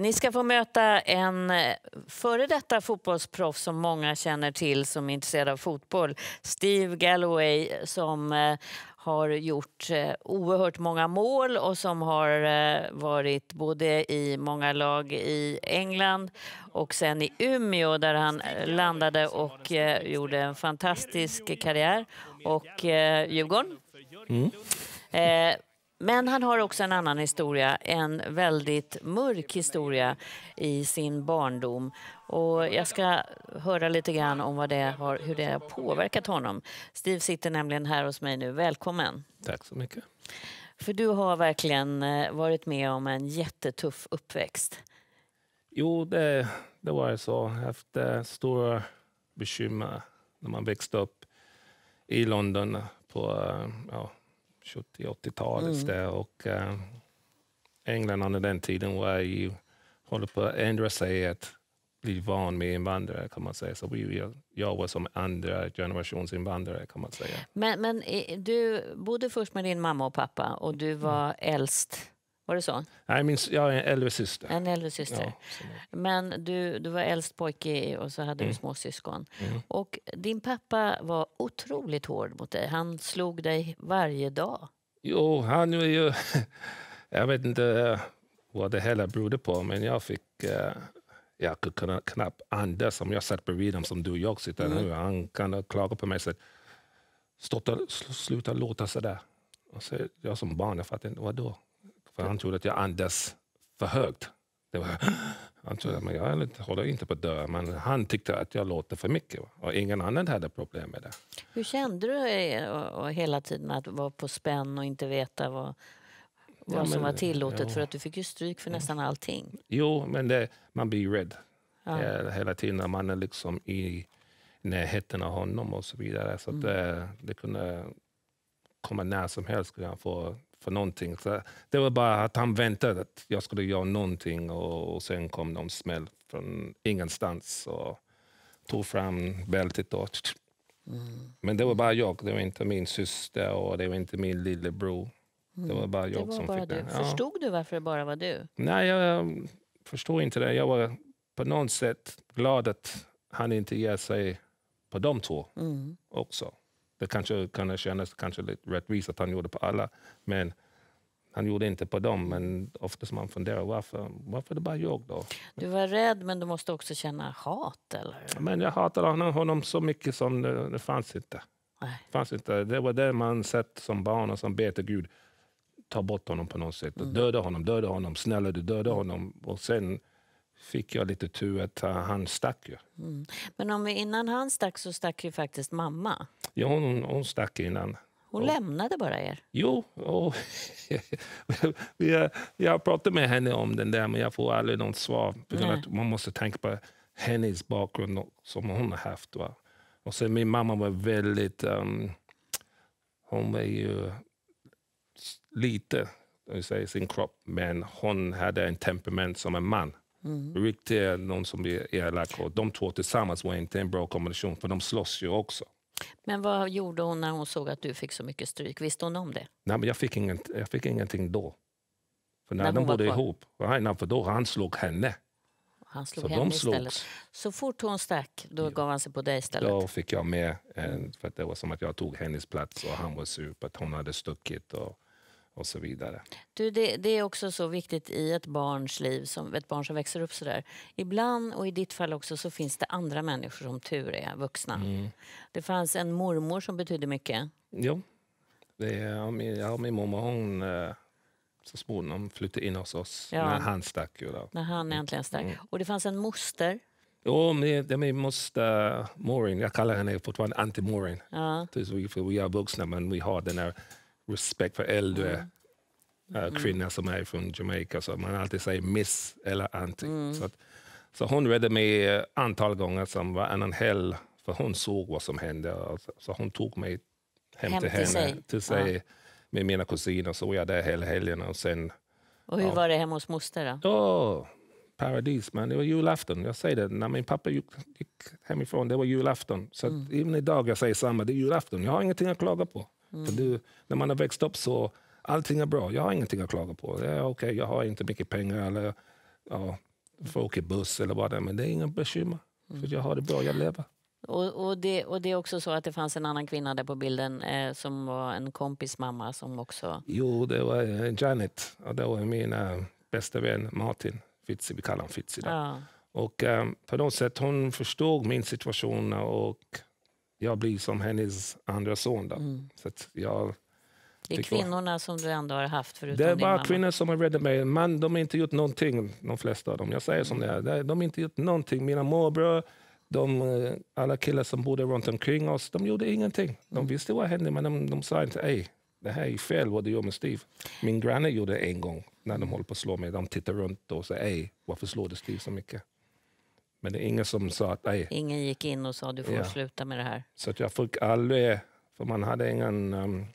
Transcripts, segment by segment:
Ni ska få möta en eh, före detta fotbollsproffs som många känner till som är intresserad av fotboll. Steve Galloway som eh, har gjort eh, oerhört många mål och som har varit både i många lag i England och sen i Umeå där han landade och gjorde en fantastisk karriär. Och Djurgården. Mm. Men han har också en annan historia, en väldigt mörk historia i sin barndom. Och jag ska höra lite grann om vad det har, hur det har påverkat honom. Steve sitter nämligen här hos mig nu. Välkommen! Tack så mycket. För du har verkligen eh, varit med om en jättetuff uppväxt. Jo, det, det var så. Efter eh, stora bekymmer när man växte upp i London på eh, ja, 70-80-talet. Mm. Och äh, England under den tiden var ju, håller på att ändra sig att bli van med invandrare kan man säga. Så vi, jag var som andra generations invandrare kan man säga. Men, men eh, du bodde först med din mamma och pappa och du mm. var mm. äldst var det så? Nej, min, jag har en äldre syster. En äldre syster. Ja, Men du, du var äldst pojke och så hade mm. du småsyskon. Mm. Och din pappa var otroligt hård mot dig. Han slog dig varje dag. Jo, han var ju... Jag vet inte eh, vad det hela berodde på, men jag fick... Eh, jag kunde knappt andas om jag satt bredvid honom som du och jag sitter mm. nu. Han kan klaga på mig och säga sluta låta sådär. Och jag som barn, jag fattar inte. Vadå? För han trodde att jag andas för högt. Det var, han trodde att jag håller inte på att dö, men han tyckte att jag låter för mycket. Och ingen annan hade problem med det. Hur kände du eh, hela tiden att vara på spänn och inte veta vad, vad som var tillåtet? Ja. För att du fick ju stryk för nästan allting. Jo, men det, man blir rädd ja. Eh, hela tiden när man är liksom i närheten av honom och så vidare. Så mm. det, det kunde komma när som helst, skulle han få för någonting. Så det var bara att han väntade att jag skulle göra någonting och, och sen kom de smäll från ingenstans och tog fram bältet. Och, mm. Men det var bara jag, det var inte min syster och det var inte min lillebror. Mm. Det var bara mm. jag var som bara fick du. den. Ja. Förstod du varför det bara var du? Nej, jag förstod inte det. Jag var på något sätt glad att han inte ger sig på de två mm. också. Det kanske kan kännas kanske lite rättvist att han gjorde på alla, men han gjorde inte på dem, men oftast man funderar varför, varför det bara jag då? Du var rädd, men du måste också känna hat? eller? Men jag hatade honom, honom så mycket som det, det fanns inte. Nej. Fanns inte. Det var det man sett som barn och som ber till Gud. Ta bort honom på något sätt. Mm. Döda honom, döda honom, snälla du döda honom. Och sen fick jag lite tur att han stack ju. Mm. Men om vi, innan han stack så stack ju faktiskt mamma. Ja, hon, hon stack innan. Hon och, lämnade bara er? Jo, och jag, jag pratade med henne om den där men jag får aldrig något svar. För man måste tänka på hennes bakgrund som hon har haft. Va? Och sen min mamma var väldigt... Um, hon var ju lite i sin kropp men hon hade en temperament som en man. Mm. Rick är någon som är elak och de två tillsammans var inte en bra kombination för de slåss ju också. Men vad gjorde hon när hon såg att du fick så mycket stryk? Visste hon om det? Nej, men jag fick, inget, jag fick ingenting då. För när, när de bodde ihop, nej, för då han slog henne. Han slog så henne istället. Slogs. Så fort hon stack, då ja. gav han sig på dig istället? Då fick jag med, för det var som att jag tog hennes plats och han var sur på att hon hade stuckit. Och och så vidare. Du, det, det, är också så viktigt i ett barns liv, som ett barn som växer upp sådär. Ibland, och i ditt fall också, så finns det andra människor som tur är, vuxna. Mm. Det fanns en mormor som betydde mycket. Jo. Det är, min, ja, min mormor hon eh, så småningom flyttade in hos oss ja. när han stack. Ju då. När han mm. äntligen stack. Mm. Och det fanns en moster. Jo, det är min moster Morin. Jag kallar henne fortfarande Anti Morin. Ja. vi är vuxna men vi har den här respekt för äldre mm. äh, kvinnor som är från Jamaica. Så man alltid säger miss eller auntie. Mm. Så, så hon räddade mig ett eh, antal gånger som var en hel för hon såg vad som hände. så hon tog mig hem, hem till, henne, sig, till sig ja. med mina kusiner. Så var jag där hela helgen. Och, sen, och hur ja. var det hemma hos moster? Då? Oh, paradis, man. Det var julafton. Jag säger det, när min pappa gick, hemifrån, det var julafton. Så mm. även idag jag säger samma, det är julafton. Jag har ingenting att klaga på. Mm. Du, när man har växt upp så allting är bra. Jag har ingenting att klaga på. Ja, okay, jag har inte mycket pengar eller ja, får åka buss eller vad det är. Men det är inga bekymmer. Mm. För jag har det bra, jag lever. Och, och, det, och det är också så att det fanns en annan kvinna där på bilden eh, som var en kompis mamma som också... Jo, det var eh, Janet och det var min eh, bästa vän Martin Fitzi, vi kallar honom Fitzi. Ja. Och eh, på något sätt hon förstod min situation och jag blir som hennes andra son. Då. Mm. Så jag, det är kvinnorna som du ändå har haft förutom Det är bara kvinnor som har räddat mig. Man, de har inte gjort någonting, de flesta av dem. Jag säger som mm. det är. De har inte gjort någonting. Mina morbröder, de, eh, alla killar som bodde runt omkring oss, de gjorde ingenting. De mm. visste vad hände, men de, de sa inte ej. Det här är fel vad du gör med Steve. Min granne gjorde det en gång när de mm. höll på att slå mig. De tittade runt och sa ej, varför slår du Steve så mycket? Men det är ingen som sa att nej. Ingen gick in och sa du får ja. sluta med det här. Så att jag fick aldrig, för man hade ingen um,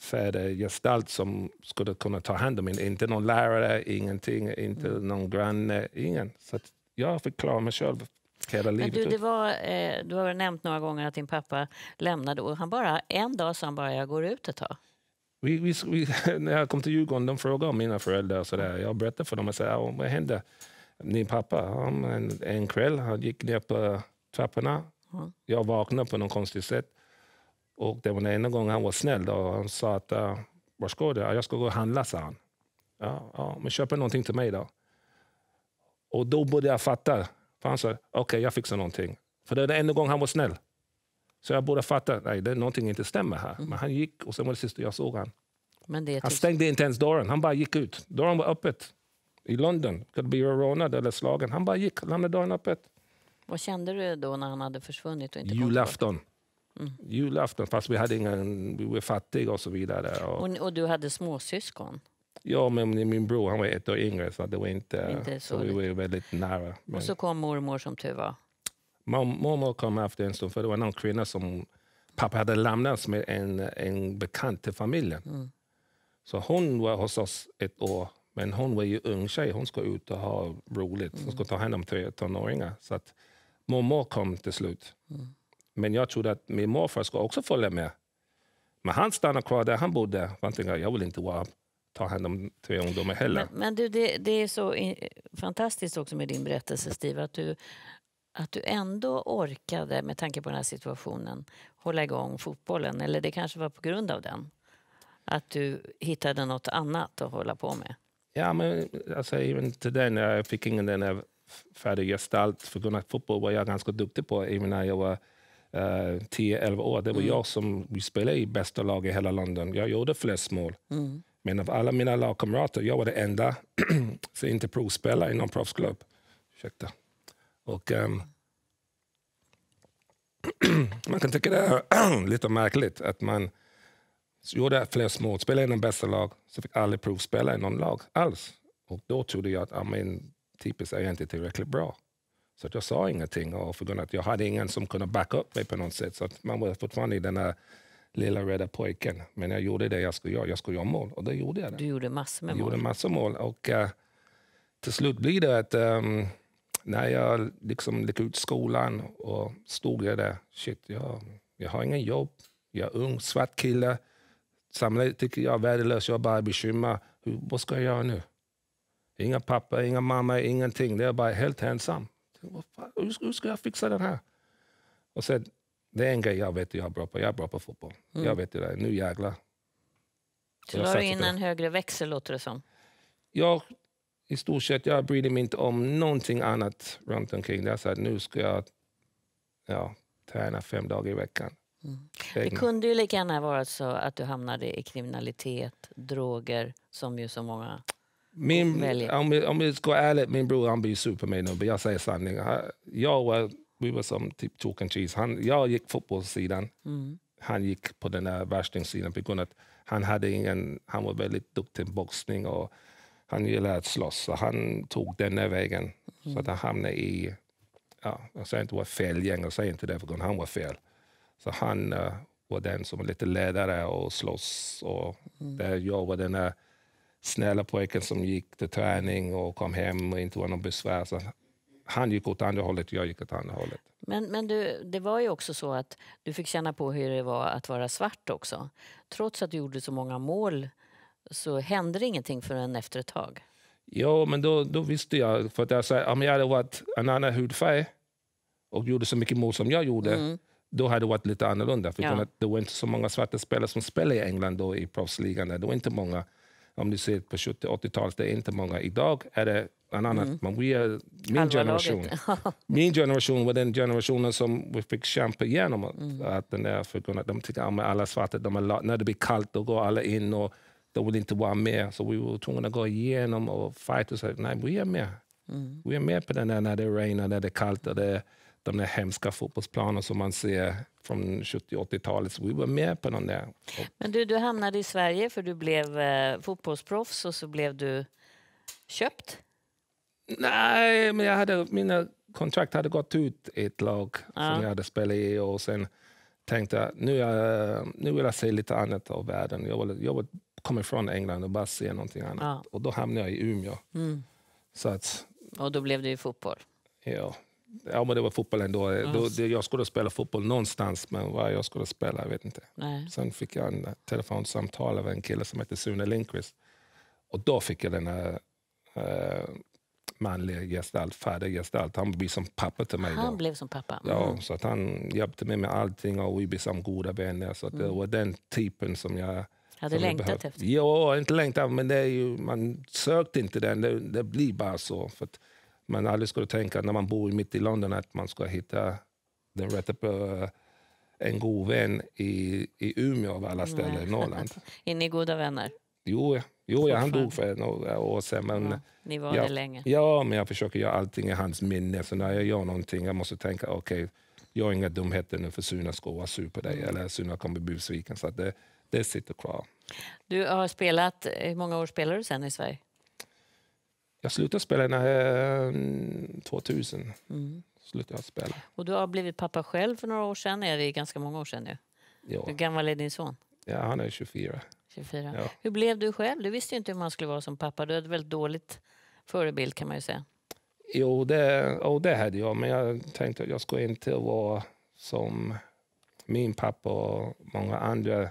fädergestalt som skulle kunna ta hand om mig. Inte någon lärare, ingenting, inte mm. någon granne, ingen. Så att jag fick klara mig själv hela Men livet. Du, det var, eh, du har nämnt några gånger att din pappa lämnade och han bara, en dag sa han bara jag går ut ett tag. Vi, vi, vi, när jag kom till Djurgården de frågade om mina föräldrar och sådär. Jag berättade för dem och sa, vad hände? Min pappa, en, en kväll, han gick ner på trapporna. Mm. Jag vaknade på något konstigt sätt. Och det var den enda gången han var snäll. Då. Han sa att, ah, var ska du? Ah, jag ska gå och handla, sa han. Ja, ja, men köper någonting till mig då. Och då började jag fatta. För han sa, okej, okay, jag fixar någonting. För det var den enda gången han var snäll. Så jag borde fatta, nej, det är någonting inte stämmer här. Mm. Men han gick och sen var det sista jag såg han. han stängde inte ens dörren, han bara gick ut. Dörren var öppet i London skulle bli rånad eller slagen. Han bara gick, lämnade dörren öppet. Vad kände du då när han hade försvunnit? Och inte Julafton. Mm. Julafton, fast vi, hade ingen, vi var fattiga och så vidare. Och, och, och du hade småsyskon? Ja, men min bror han var ett år yngre, så, det var inte, inte så, så vi var väldigt nära. Men... Och så kom mormor, som tur var. Mormor kom efter en stund, för det var någon kvinna som pappa hade lämnat med en, en bekant till familjen. Mm. Så hon var hos oss ett år men hon var ju ung tjej, hon ska ut och ha roligt. Hon ska mm. ta hand om tonåringar. Så att mormor kom till slut. Mm. Men jag trodde att min morfar skulle också följa med. Men han stannade kvar där han bodde. Han tänkte jag vill inte vara, ta hand om tre ungdomar heller. Men, men du, det, det, är så fantastiskt också med din berättelse, Steve, att du, att du ändå orkade, med tanke på den här situationen, hålla igång fotbollen. Eller det kanske var på grund av den. Att du hittade något annat att hålla på med. Ja, men alltså, även till den, jag fick ingen den här färdig gestalt. För Gunnar fotboll var jag ganska duktig på även när jag var uh, eh, 10-11 år. Det var mm. jag som spelade i bästa lag i hela London. Jag gjorde flest mål. Mm. Men av alla mina lagkamrater, jag var den enda som inte provspelade i någon proffsklubb. Ursäkta. Och, um, man kan tycka det är lite märkligt att man så gjorde jag flera mål, spelade i den bästa lag, så fick aldrig provspela i någon lag alls. Och då trodde jag att ah, min typiskt är jag inte tillräckligt bra. Så att jag sa ingenting och för att jag hade ingen som kunde backa upp mig på något sätt. Så man var fortfarande den här lilla rädda pojken. Men jag gjorde det jag skulle göra. Jag skulle göra mål och det gjorde jag. Det. Du gjorde massor med mål. jag gjorde massor mål. Och uh, till slut blir det att um, när jag liksom gick ut skolan och stod där. Shit, jag, jag har ingen jobb. Jag är ung, svart kille. Samhället tycker jag är värdelöst, jag är bara bekymrad. Vad ska jag göra nu? Inga pappa, inga mamma, ingenting. Det är bara helt ensam. Hur, ska jag fixa det här? Och sen, det är en grej jag vet att jag är bra på. Jag är bra på fotboll. Mm. Jag vet det. Nu jäklar. Så la du in en högre växel, låter det som. Jag, i stort sett, jag brydde mig inte om någonting annat runt omkring. Jag sa att nu ska jag ja, träna fem dagar i veckan. Mm. Det kunde ju lika gärna vara så att du hamnade i kriminalitet, droger, som ju så många min, väljer. Om om vi ska vara ärliga, min bror han blir sur på mig nu, men jag säger sanningen. Jag var, vi var som typ chalk and cheese. Han, jag gick fotbollssidan, mm. han gick på den där värstingsidan på grund av att han, hade ingen, han var väldigt duktig på boxning och han gillade att slåss. Så han tog den där vägen, mm. så att han hamnade i, ja, jag säger inte att det var fel gäng, jag säger inte det för han var fel. Så han uh, var den som var lite ledare och slåss. Och mm. där jag var den där snälla pojken som gick till träning och kom hem och inte var någon besvär. Så han gick åt andra hållet, jag gick åt andra hållet. Men, men du, det var ju också så att du fick känna på hur det var att vara svart också. Trots att du gjorde så många mål så hände det ingenting förrän efter ett tag. Jo, men då, då visste jag. För att jag, sa, om jag hade varit en annan hudfärg och gjorde så mycket mål som jag gjorde mm då hade det varit lite annorlunda. För ja. det var inte så många svarta spelare som spelade i England då i proffsligan. Det var inte många, om du ser på 70 80-talet, det är inte många. Idag är det en annan. Mm. Men vi är min generation. min generation var den generationen som vi fick kämpa igenom. Mm. Att den där, för att de tyckte att alla svarta, de är, när det blir kallt då går alla in och de vill inte vara med. Så vi var tvungna att gå igenom och fighta. Nej, vi är med. Mm. Vi är med på den där när det regnar, när det är kallt. Och det, de där hemska fotbollsplanerna som man ser från 70 80-talet, så vi var med på den där. Men du, du hamnade i Sverige för du blev eh, fotbollsproffs och så blev du köpt? Nej, men jag hade, mina kontrakt hade gått ut i ett lag ja. som jag hade spelat i och sen tänkte jag nu, jag, eh, nu vill jag se lite annat av världen. Jag vill, jag vill komma ifrån England och bara se någonting annat. Ja. Och då hamnade jag i Umeå. Mm. Så att, och då blev det ju fotboll. Ja, Ja, men det var fotboll ändå. Mm. Då, det, jag skulle spela fotboll någonstans, men vad jag skulle spela, jag vet inte. Nej. Sen fick jag en telefonsamtal av en kille som hette Sune Lindqvist. Och då fick jag den här uh, manliga gestalt, fadergestalt. Han blev som pappa till mig. Han då. blev som pappa? Mm. Ja, så att han hjälpte mig med allting och vi blev som goda vänner. Så det mm. var den typen som jag hade längtat efter? Ja, inte längtat, men det är ju, man sökte inte den. Det, det blir bara så. För att, man aldrig skulle tänka när man bor mitt i London att man ska hitta den rätta eh, en god vän i, i Umeå av alla ställen Nej. i Norrland. är ni goda vänner? Jo, jo ja, han dog för några år sedan. Men ja, ni var jag, det länge. Ja, men jag försöker göra allting i hans minne. Så när jag gör någonting jag måste tänka, okej, okay, gör inga dumheter nu för Suna ska vara sur på dig mm. eller Suna kommer bli besviken. Så det, det sitter kvar. Du har spelat, hur många år spelar du sen i Sverige? Jag slutade spela när, 2000. Eh, mm. Slutade jag spela. Och du har blivit pappa själv för några år sedan. Är det ganska många år sedan nu? Ja. Hur gammal är din son? Ja, han är 24. 24. Ja. Hur blev du själv? Du visste ju inte hur man skulle vara som pappa. Du hade väldigt dåligt förebild kan man ju säga. Jo, det, och det hade jag. Men jag tänkte att jag skulle inte vara som min pappa och många andra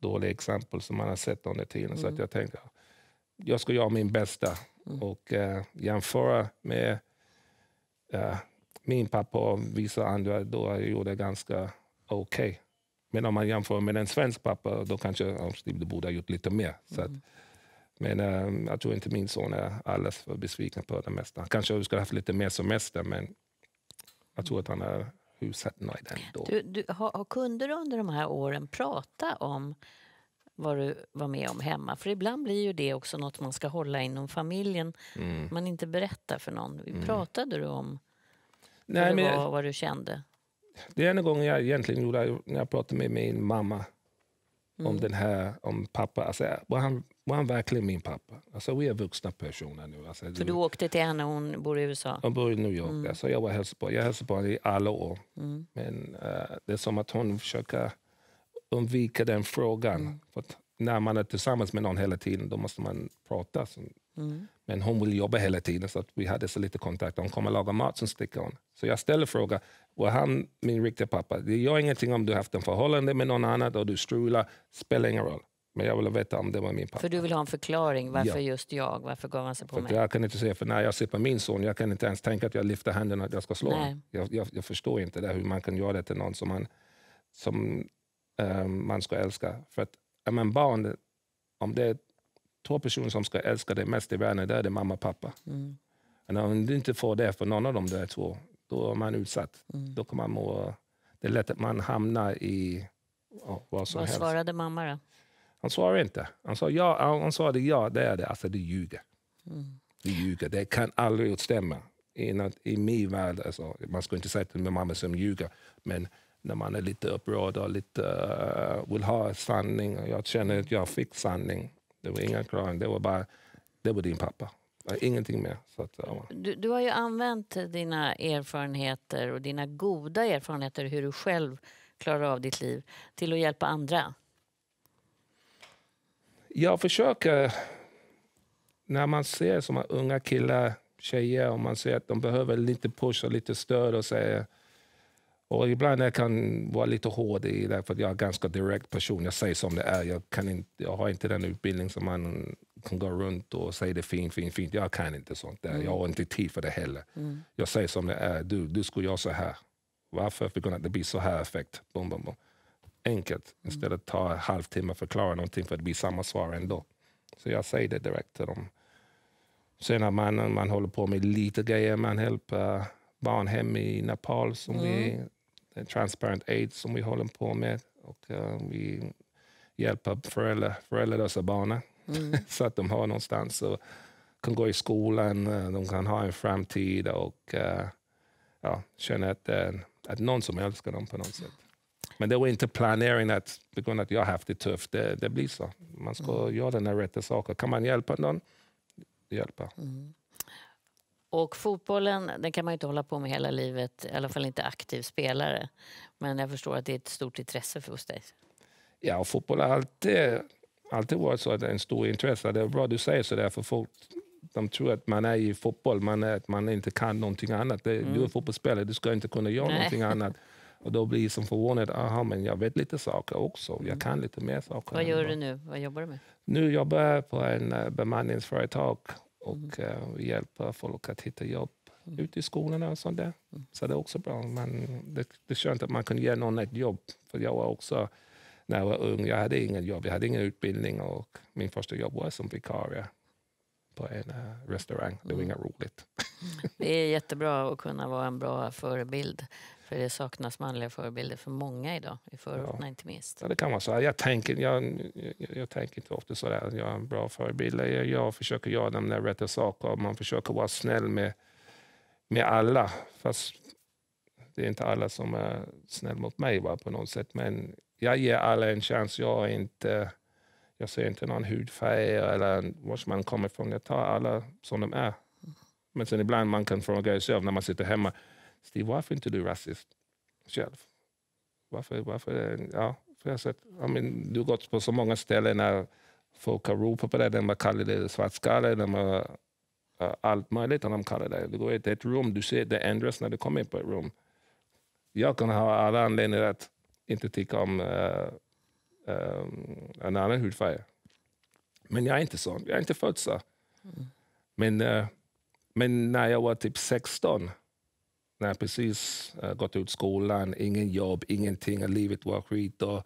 dåliga exempel som man har sett under tiden. Mm. Så att mm. jag tänkte jag ska göra min bästa Mm. Och uh, jämföra med uh, min pappa och vissa andra, då jag gjorde ganska okej. Okay. Men om man jämför med en svensk pappa, då kanske oh, borde ha gjort lite mer. Så att, mm. men um, jag tror inte min son är alldeles för besviken på det mesta. Kanske jag skulle haft lite mer semester, men jag tror att han är hyfsat nöjd ändå. Du, du, har, har, kunde du under de här åren prata om vad du var med om hemma. För ibland blir ju det också något man ska hålla inom familjen. Mm. Man inte berättar för någon. Mm. Pratade du om Nej, men, var, vad du kände? Det är en gång jag egentligen gjorde, när jag pratade med min mamma mm. om den här, om pappa. Alltså, var, han, var han verkligen min pappa? Alltså, vi är vuxna personer nu. Alltså, För du, du åkte till henne, hon bor i USA? Hon bor i New York. Mm. Alltså, jag var hälsade jag hälsade på henne i alla år. Mm. Men uh, det är som att hon försöker undvika den frågan. Mm. För när man är tillsammans med någon hela tiden då måste man prata. Mm. Men hon vill jobba hela tiden så att vi hade så lite kontakt. Hon kommer laga mat, sen sticker hon. Så jag ställer frågan, var han min riktiga pappa? Det gör ingenting om du haft en förhållande med någon annan och du strular, spelar ingen roll. Men jag ville veta om det var min pappa. För du vill ha en förklaring, varför ja. just jag? Varför gav han sig på för mig? Jag kan inte säga, för när jag ser på min son, jag kan inte ens tänka att jag lyfter handen och att jag ska slå honom. Jag, jag, jag, förstår inte det, hur man kan göra det till någon som man som um, man ska älska. För att är man barn, om det är två personer som ska älska dig mest i världen, då är det mamma och pappa. Mm. Men om du inte får det för någon av de där två, då är man utsatt. Mm. Då kan man må, det är lätt att man hamnar i oh, vad som vad helst. Vad svarade mamma då? Han svarade inte. Han sa ja, han sa ja det är det. Alltså du ljuger. Mm. Du ljuger. Det kan aldrig stämma. I, i min värld, alltså, man ska inte säga till min mamma som ljuger, men när man är lite upprörd och lite, uh, vill ha sanning. Jag känner att jag fick sanning. Det var inga krav, det var bara det var din pappa. Eh, ingenting mer. Så att, ja. du, du har ju använt dina erfarenheter och dina goda erfarenheter hur du själv klarar av ditt liv till att hjälpa andra. Jag försöker, när man ser såna unga killar, tjejer, och man ser att de behöver lite push och lite stöd och säger och ibland jag kan vara lite hård i det, för jag är ganska direkt person. Jag säger som det är. Jag, kan inte, jag har inte den utbildning som man kan gå runt och säga det fint, fint, fint. Jag kan inte sånt där. Mm. Jag har inte tid för det heller. Mm. Jag säger som det är. Du, du skulle göra så här. Varför? På att det blir så här effekt. Bom, bom, bom. Enkelt. Mm. Istället att ta en halvtimme och förklara någonting för det blir samma svar ändå. Så jag säger det direkt till dem. Sen har man, man håller på med lite grejer. Man hjälper barnhem i Nepal som mm. vi Eh, transparent Aid som vi håller på med. Och eh, vi hjälper föräldrar, föräldralösa barn mm. så att de har någonstans och kan gå i skolan, eh, de kan ha en framtid och ja, känna att, att någon som älskar dem på något sätt. Men det var inte planering att på grund av att jag haft det tufft, det, det blir så. Man ska mm. göra den rätta saken. Kan man hjälpa någon, hjälpa. Mm. Och fotbollen den kan man inte hålla på med hela livet, i alla fall inte aktiv spelare. Men jag förstår att det är ett stort intresse för hos dig. Ja, fotboll har alltid, alltid varit så att det är en stor intresse. Det är bra att du säger så där, för folk de tror att man är i fotboll, man är, att man inte kan någonting annat. Mm. Du är mm. fotbollsspelare, du ska inte kunna göra Nej. någonting annat. Och då blir som förvånad. Aha, men jag vet lite saker också. Jag mm. kan lite mer saker. Vad gör du nu? Vad jobbar du med? Nu jobbar jag på en eh, bemanningsföretag och mm. uh, hjälpa folk att hitta jobb mm. ute i skolorna och sånt där. Mm. Så det är också bra. Man, det, det är skönt att man kan ge någon ett jobb. För jag var också, när jag var ung, jag hade ingen jobb, jag hade ingen utbildning och min första jobb var som vikarie på en uh, restaurang. Det var mm. inget roligt. Det är jättebra att kunna vara en bra förebild för det saknas manliga förebilder för många idag, i förorterna ja. inte minst. Ja, det kan vara så. Jag tänker, jag, jag, jag tänker inte ofta så där, jag är en bra förebild. Jag, jag försöker göra de rätta sakerna. Man försöker vara snäll med, med alla. Fast det är inte alla som är snälla mot mig va, på något sätt. Men jag ger alla en chans. Jag, inte, jag ser inte någon hudfärg eller var man kommer ifrån. Jag tar alla som de är. Men sen ibland man kan fråga sig själv när man sitter hemma Steve, varför är inte du rasist själv? Varför, varför ja, för jag sett, I mean, du har gått på så många ställen där folk har ropat på dig, de kallar dig svartskalle, de har uh, allt möjligt de kallar dig. Du går till ett rum, du ser det ändras när du kommer in på ett rum. Jag kan ha alla anledningar att inte tycka om uh, um, en annan hudfärg. Men jag är inte sån. Jag är inte född så. Mm. Men, uh, men när jag var typ 16 när jag precis eh, gått ut skolan, ingen jobb, ingenting, livet var skit. Och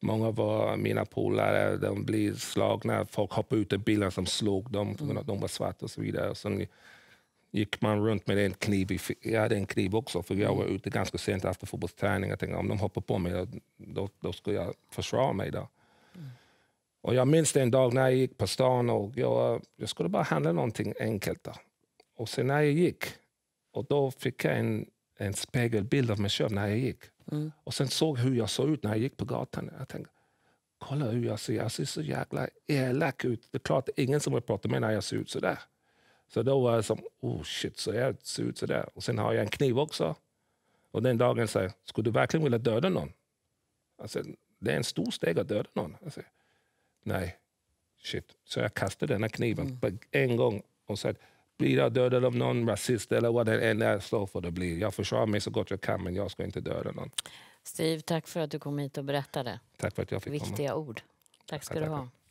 många var mina polare, de blev slagna, folk hoppade ut ur bilen som slog dem för att de var svarta och så vidare. Sen gick man runt med en kniv, jag hade en kniv också för jag var ute ganska sent efter fotbollsträningen. Jag tänkte om de hoppar på mig, då, då skulle jag försvara mig. Då. Och jag minns en dag när jag gick på stan och jag, jag skulle bara handla någonting enkelt. Då. Och sen när jag gick och då fick jag en, en spegelbild av mig själv när jag gick. Mm. Och sen såg hur jag såg ut när jag gick på gatan. Jag tänkte, kolla hur jag ser, jag ser så jäkla elak ut. Det är klart det ingen som vill prata med mig när jag ser ut sådär. Så då var jag som, oh shit, så jag ser ut sådär. Och sen har jag en kniv också. Och den dagen sa jag, skulle du verkligen vilja döda någon? Alltså, det är en stor steg att döda någon. Alltså, nej, shit. Så jag kastade den här kniven mm. på en gång och sa, blir jag dödad av någon rasist eller vad det än är så får det bli. Jag försvarar mig så gott jag kan men jag ska inte döda någon. Steve, tack för att du kom hit och berättade. Tack för att jag fick Viktiga komma. ord. Tack ska tack, du ha.